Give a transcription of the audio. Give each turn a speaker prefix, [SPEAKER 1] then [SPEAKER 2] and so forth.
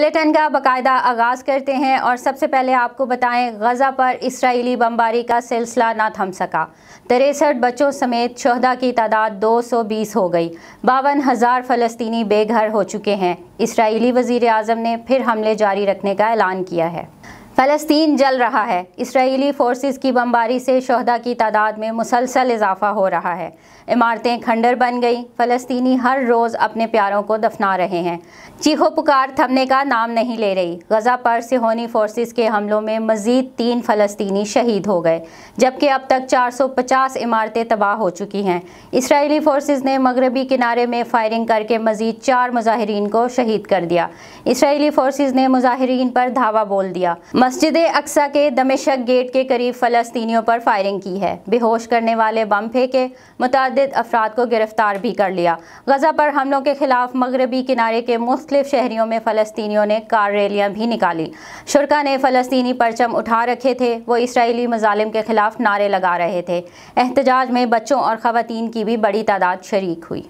[SPEAKER 1] bulletin का बाकायदा आगाज़ करते हैं और सबसे पहले आपको बताएं गज़ा पर इसराइली बमबारी का सिलसिला ना थम सका तिरसठ बच्चों समेत शहदा की तादाद 220 हो गई बावन हज़ार फ़लस्तनी बेघर हो चुके हैं इसराइली वज़ी अजम ने फिर हमले जारी रखने का ऐलान किया है फलस्तीन जल रहा है इसराइली फोर्सेस की बमबारी से शहदा की तादाद में मुसलसल इजाफा हो रहा है इमारतें खंडर बन गई फ़लस्तनी हर रोज़ अपने प्यारों को दफना रहे हैं चीखो पुकार थमने का नाम नहीं ले रही गज़ा पर सिहोनी फोर्सेस के हमलों में मज़ीद तीन फ़लस्तनी शहीद हो गए जबकि अब तक 450 इमारतें तबाह हो चुकी हैं इसराइली फोर्सेस ने मगरबी किनारे में फायरिंग करके मज़ीद चार मुजाहरीन को शहीद कर दिया इसराइली फोर्सेस ने मुजाहरीन पर धावा बोल दिया मस्जिद अक्सा के दमिशक गेट के करीब फ़लस्तियों पर फायरिंग की है बेहोश करने वाले बम फेंके मुतद अफराद को गिरफ़्तार भी कर लिया गज़ा पर हमलों के ख़िलाफ़ मगरबी किनारे के मुख्तलिफ शहरीों में फ़लस्तियों ने कार रैलियाँ भी निकाली शुरा ने फ़लस्तनी परचम उठा रखे थे वो इसराइली मजालिम के ख़िलाफ़ नारे लगा रहे थे एहतजाज में बच्चों और ख़वान की भी बड़ी तादाद शरीक हुई